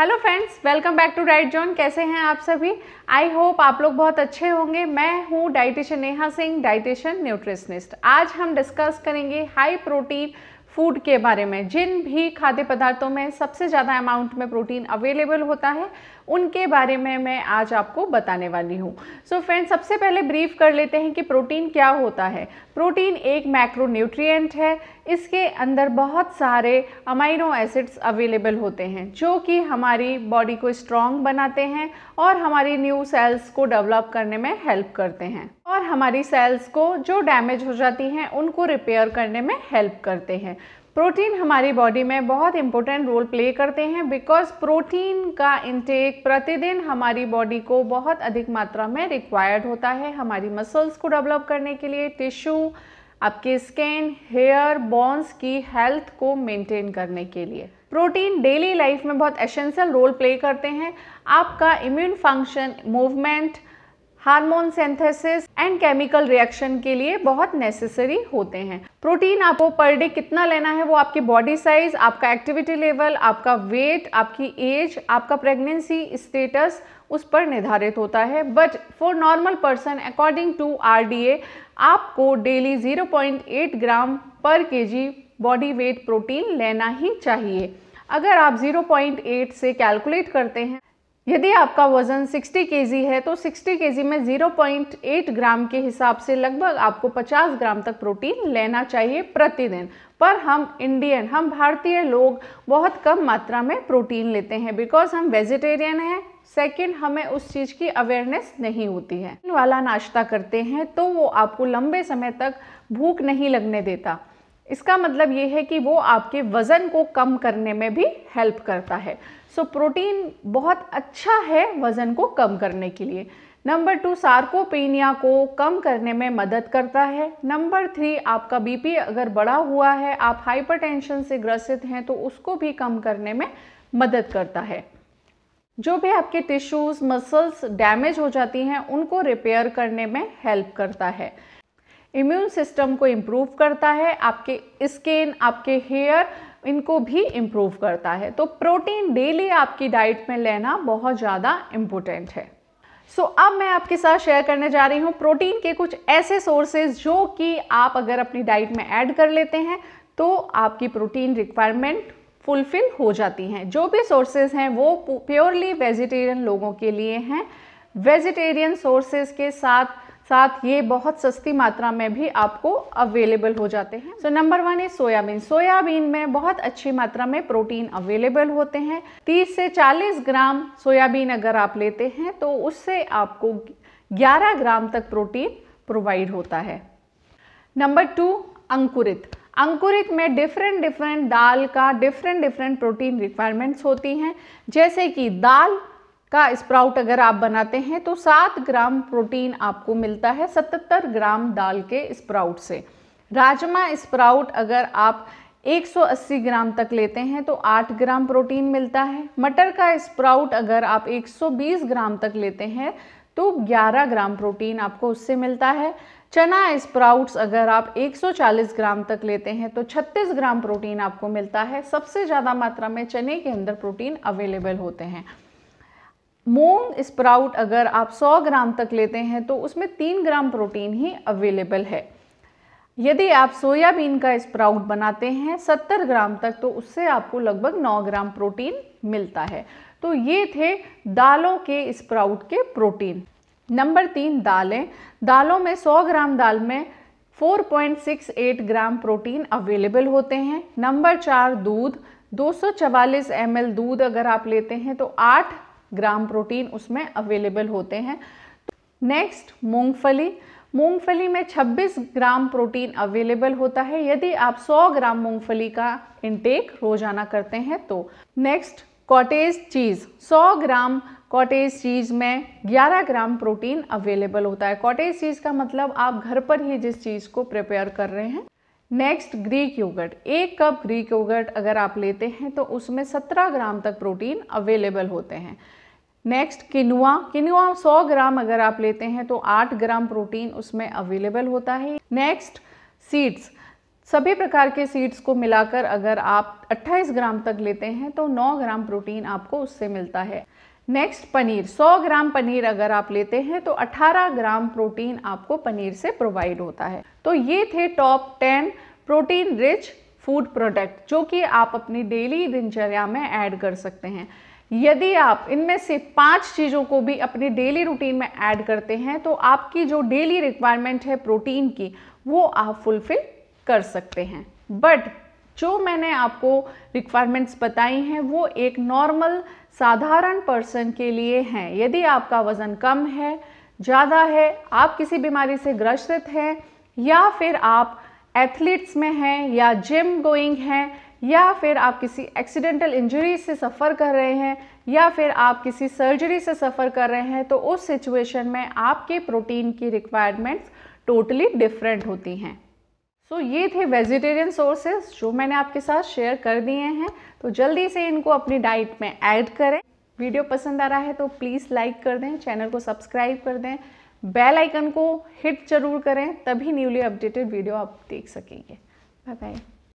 hello friends welcome back to diet zone कैसे हैं आप सभी आई होप आप लोग बहुत अच्छे होंगे मैं हूँ dietitian Neha Singh dietitian nutritionist आज हम डिस्कस करेंगे हाई प्रोटीन फूड के बारे में जिन भी खाद्य पदार्थों में सबसे ज़्यादा अमाउंट में प्रोटीन अवेलेबल होता है उनके बारे में मैं आज आपको बताने वाली हूँ सो फ्रेंड्स सबसे पहले ब्रीफ कर लेते हैं कि प्रोटीन क्या होता है प्रोटीन एक मैक्रोन्यूट्रिएंट है इसके अंदर बहुत सारे अमाइनो एसिड्स अवेलेबल होते हैं जो कि हमारी बॉडी को स्ट्रॉन्ग बनाते हैं और हमारी न्यू सेल्स को डेवलप करने में हेल्प करते हैं और हमारी सेल्स को जो डैमेज हो जाती हैं उनको रिपेयर करने में हेल्प करते हैं प्रोटीन हमारी बॉडी में बहुत इंपॉर्टेंट रोल प्ले करते हैं बिकॉज प्रोटीन का इंटेक प्रतिदिन हमारी बॉडी को बहुत अधिक मात्रा में रिक्वायर्ड होता है हमारी मसल्स को डेवलप करने के लिए टिश्यू आपके स्किन हेयर बॉन्स की हेल्थ को मेंटेन करने के लिए प्रोटीन डेली लाइफ में बहुत एसेंशियल रोल प्ले करते हैं आपका immune function movement hormone synthesis and chemical reaction के लिए बहुत नेसेसरी होते हैं प्रोटीन आपको पर डे कितना लेना है वो आपकी बॉडी साइज आपका एक्टिविटी लेवल आपका वेट आपकी एज आपका प्रेगनेंसी स्टेटस उस पर निर्धारित होता है but for normal person according to R आपको डेली 0.8 ग्राम पर के बॉडी वेट प्रोटीन लेना ही चाहिए अगर आप 0.8 से कैलकुलेट करते हैं यदि आपका वज़न 60 के है तो 60 के में 0.8 ग्राम के हिसाब से लगभग आपको 50 ग्राम तक प्रोटीन लेना चाहिए प्रतिदिन पर हम इंडियन हम भारतीय लोग बहुत कम मात्रा में प्रोटीन लेते हैं बिकॉज हम वेजिटेरियन हैं सेकेंड हमें उस चीज़ की अवेयरनेस नहीं होती है वाला नाश्ता करते हैं तो वो आपको लंबे समय तक भूख नहीं लगने देता इसका मतलब ये है कि वो आपके वज़न को कम करने में भी हेल्प करता है सो प्रोटीन बहुत अच्छा है वज़न को कम करने के लिए नंबर टू सार्कोपेनिया को कम करने में मदद करता है नंबर थ्री आपका बीपी अगर बढ़ा हुआ है आप हाइपरटेंशन से ग्रसित हैं तो उसको भी कम करने में मदद करता है जो भी आपके टिश्यूज़ मसल्स डैमेज हो जाती हैं उनको रिपेयर करने में हेल्प करता है इम्यून सिस्टम को इम्प्रूव करता है आपके स्किन आपके हेयर इनको भी इम्प्रूव करता है तो प्रोटीन डेली आपकी डाइट में लेना बहुत ज़्यादा इम्पोर्टेंट है सो so, अब मैं आपके साथ शेयर करने जा रही हूँ प्रोटीन के कुछ ऐसे सोर्सेज जो कि आप अगर अपनी डाइट में ऐड कर लेते हैं तो आपकी प्रोटीन रिक्वायरमेंट फुलफिल हो जाती हैं जो भी सोर्सेज हैं वो प्योरली वेजिटेरियन लोगों के लिए हैं वेजिटेरियन सोर्सेज के साथ साथ ये बहुत सस्ती मात्रा में भी आपको अवेलेबल हो जाते हैं सो नंबर वन है सोयाबीन सोयाबीन में बहुत अच्छी मात्रा में प्रोटीन अवेलेबल होते हैं 30 से 40 ग्राम सोयाबीन अगर आप लेते हैं तो उससे आपको 11 ग्राम तक प्रोटीन प्रोवाइड होता है नंबर टू अंकुरित अंकुरित में डिफरेंट डिफरेंट दाल का डिफरेंट डिफरेंट प्रोटीन रिक्वायरमेंट्स होती हैं जैसे कि दाल का स्प्राउट अगर आप बनाते हैं तो सात ग्राम प्रोटीन आपको मिलता है सतहत्तर ग्राम दाल के स्प्राउट से राजमा स्प्राउट अगर आप 180 ग्राम तक लेते हैं तो 8 ग्राम प्रोटीन मिलता है मटर का स्प्राउट अगर आप 120 ग्राम तक लेते हैं तो 11 ग्राम प्रोटीन आपको उससे मिलता है चना स्प्राउट्स अगर आप 140 ग्राम तक लेते हैं तो 36 ग्राम प्रोटीन आपको मिलता है सबसे ज़्यादा मात्रा में चने के अंदर प्रोटीन अवेलेबल होते हैं मूंग स्प्राउट अगर आप 100 ग्राम तक लेते हैं तो उसमें 3 ग्राम प्रोटीन ही अवेलेबल है यदि आप सोयाबीन का स्प्राउट बनाते हैं 70 ग्राम तक तो उससे आपको लगभग 9 ग्राम प्रोटीन मिलता है तो ये थे दालों के स्प्राउट के प्रोटीन नंबर तीन दालें दालों में 100 ग्राम दाल में 4.68 ग्राम प्रोटीन अवेलेबल होते हैं नंबर चार दूध 244 ml दूध अगर आप लेते हैं तो ग्राम प्रोटीन उसमें अवेलेबल होते हैं नेक्स्ट मूंगफली मूंगफली में 26 ग्राम प्रोटीन अवेलेबल होता है यदि आप 100 ग्राम मूंगफली का इंटेक रोजाना करते हैं तो next cottage cheese 100 gram cottage cheese में 11 ग्राम प्रोटीन अवेलेबल होता है कॉटेज चीज़ का मतलब आप घर पर ही जिस चीज़ को प्रिपेयर कर रहे हैं नेक्स्ट ग्रीक योगर्ट एक कप ग्रीक योगर्ट अगर आप लेते हैं तो उसमें 17 ग्राम तक प्रोटीन अवेलेबल होते हैं नेक्स्ट किनुआ किनुआ 100 ग्राम अगर आप लेते हैं तो 8 ग्राम प्रोटीन उसमें अवेलेबल होता है नेक्स्ट सीड्स सभी प्रकार के सीड्स को मिलाकर अगर आप 28 ग्राम तक लेते हैं तो 9 ग्राम प्रोटीन आपको उससे मिलता है नेक्स्ट पनीर 100 ग्राम पनीर अगर आप लेते हैं तो 18 ग्राम प्रोटीन आपको पनीर से प्रोवाइड होता है तो ये थे top ten protein rich food product जो कि आप अपनी डेली दिनचर्या में ऐड कर सकते हैं यदि आप इनमें से पांच चीज़ों को भी अपनी डेली रूटीन में ऐड करते हैं तो आपकी जो डेली रिक्वायरमेंट है प्रोटीन की वो आप फुलफिल कर सकते हैं बट जो मैंने आपको रिक्वायरमेंट्स बताई हैं वो एक नॉर्मल साधारण पर्सन के लिए हैं यदि आपका वज़न कम है ज़्यादा है आप किसी बीमारी से ग्रसित हैं या फिर आप एथलीट्स में हैं या जिम गोइंग हैं या फिर आप किसी एक्सीडेंटल इंजरी से सफ़र कर रहे हैं या फिर आप किसी सर्जरी से सफ़र कर रहे हैं तो उस सिचुएशन में आपके प्रोटीन की रिक्वायरमेंट्स टोटली डिफरेंट होती हैं सो so, ये थे वेजिटेरियन सोर्सेज जो मैंने आपके साथ शेयर कर दिए हैं तो जल्दी से इनको अपनी डाइट में ऐड करें वीडियो पसंद आ रहा है तो प्लीज़ लाइक कर दें चैनल को सब्सक्राइब कर दें बेल आइकन को हिट जरूर करें तभी न्यूली अपडेटेड वीडियो आप देख सकेंगे बाय बाय